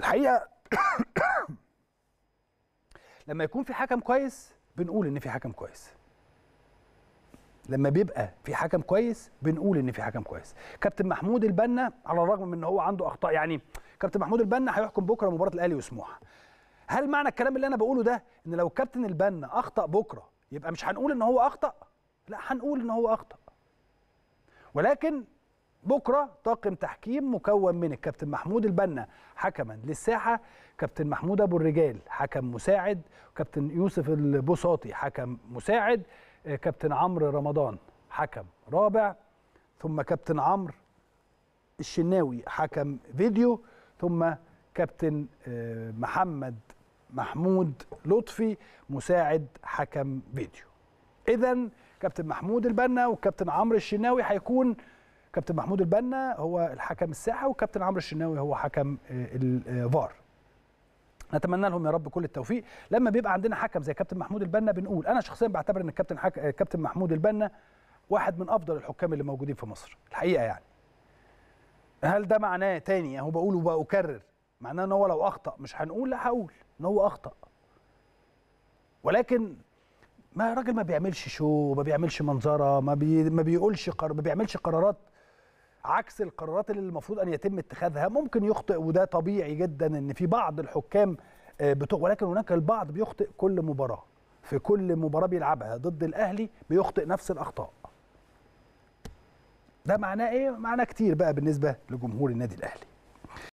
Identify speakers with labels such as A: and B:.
A: الحقيقه لما يكون في حكم كويس بنقول ان في حكم كويس لما بيبقى في حكم كويس بنقول ان في حكم كويس كابتن محمود البنا على الرغم من ان هو عنده اخطاء يعني كابتن محمود البنا هيحكم بكره مباراه الاهلي وسموحه هل معنى الكلام اللي انا بقوله ده ان لو كابتن البنا اخطا بكره يبقى مش هنقول ان هو اخطا لا هنقول ان هو اخطا ولكن بكره طاقم تحكيم مكون من الكابتن محمود البنا حكما للساحه كابتن محمود ابو الرجال حكم مساعد كابتن يوسف البوساطي حكم مساعد آه، كابتن عمرو رمضان حكم رابع ثم كابتن عمرو الشناوي حكم فيديو ثم كابتن آه، محمد محمود لطفي مساعد حكم فيديو اذا كابتن محمود البنا وكابتن عمرو الشناوي هيكون كابتن محمود البنا هو الحكم الساحه وكابتن عمرو الشناوي هو حكم آه، الفار آه، نتمنى لهم يا رب كل التوفيق لما بيبقى عندنا حكم زي كابتن محمود البنا بنقول انا شخصيا بعتبر ان الكابتن حك... آه، كابتن محمود البنا واحد من افضل الحكام اللي موجودين في مصر الحقيقه يعني هل ده معناه تاني اهو بقول وبكرر معناه ان هو لو اخطا مش هنقول لا هقول ان هو اخطا ولكن ما راجل ما بيعملش شو ما بيعملش منظره ما بي ما بيقولش قر... ما بيعملش قرارات عكس القرارات اللي المفروض ان يتم اتخاذها ممكن يخطئ وده طبيعي جدا ان في بعض الحكام آه، بتوع ولكن هناك البعض بيخطئ كل مباراه في كل مباراه بيلعبها ضد الاهلي بيخطئ نفس الاخطاء ده معناه ايه معناه كتير بقى بالنسبه لجمهور النادي الاهلي